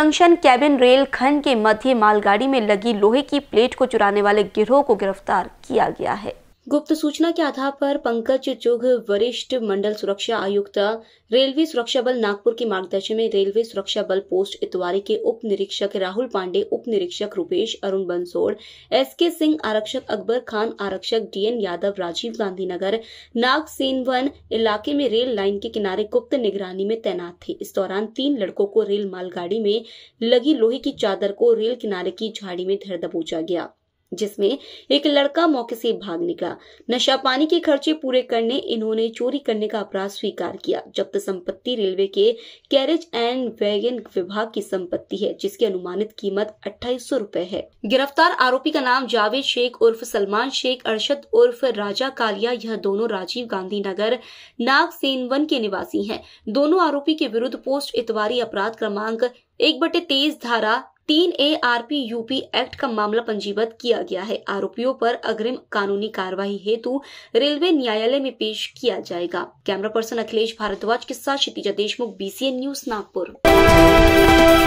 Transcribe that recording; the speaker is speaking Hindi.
जंक्शन कैबिन रेल खंड के मध्य मालगाड़ी में लगी लोहे की प्लेट को चुराने वाले गिरोह को गिरफ्तार किया गया है गुप्त सूचना के आधार पर पंकज चुग वरिष्ठ मंडल सुरक्षा आयुक्त रेलवे सुरक्षा बल नागपुर के मार्गदर्शन में रेलवे सुरक्षा बल पोस्ट इतवारी के उप निरीक्षक राहुल पांडे उप निरीक्षक रूपेश अरुण बंसोड़ एस के सिंह आरक्षक अकबर खान आरक्षक डीएन यादव राजीव गांधी नगर इलाके में रेल लाइन के किनारे गुप्त निगरानी में तैनात थे इस दौरान तीन लड़कों को रेल मालगाड़ी में लगी लोहे की चादर को रेल किनारे की झाड़ी में धर दबोचा गया जिसमें एक लड़का मौके से भाग निकला नशा पानी के खर्चे पूरे करने इन्होंने चोरी करने का अपराध स्वीकार किया जब्त संपत्ति रेलवे के कैरेज एंड वैगन विभाग की संपत्ति है जिसकी अनुमानित कीमत अट्ठाईस सौ रूपए है गिरफ्तार आरोपी का नाम जावेद शेख उर्फ सलमान शेख अरशद उर्फ राजा कालिया यह दोनों राजीव गांधी नगर नाग सेनवन के निवासी है दोनों आरोपी के विरुद्ध पोस्ट इतवारी अपराध क्रमांक एक बटे तेईस धारा तीन A R P UP act का मामला पंजीबद्ध किया गया है आरोपियों पर अग्रिम कानूनी कार्यवाही हेतु रेलवे न्यायालय में पेश किया जाएगा कैमरा पर्सन अखिलेश भारद्वाज के साथ क्षितिजा देशमुख बीसीएन न्यूज नागपुर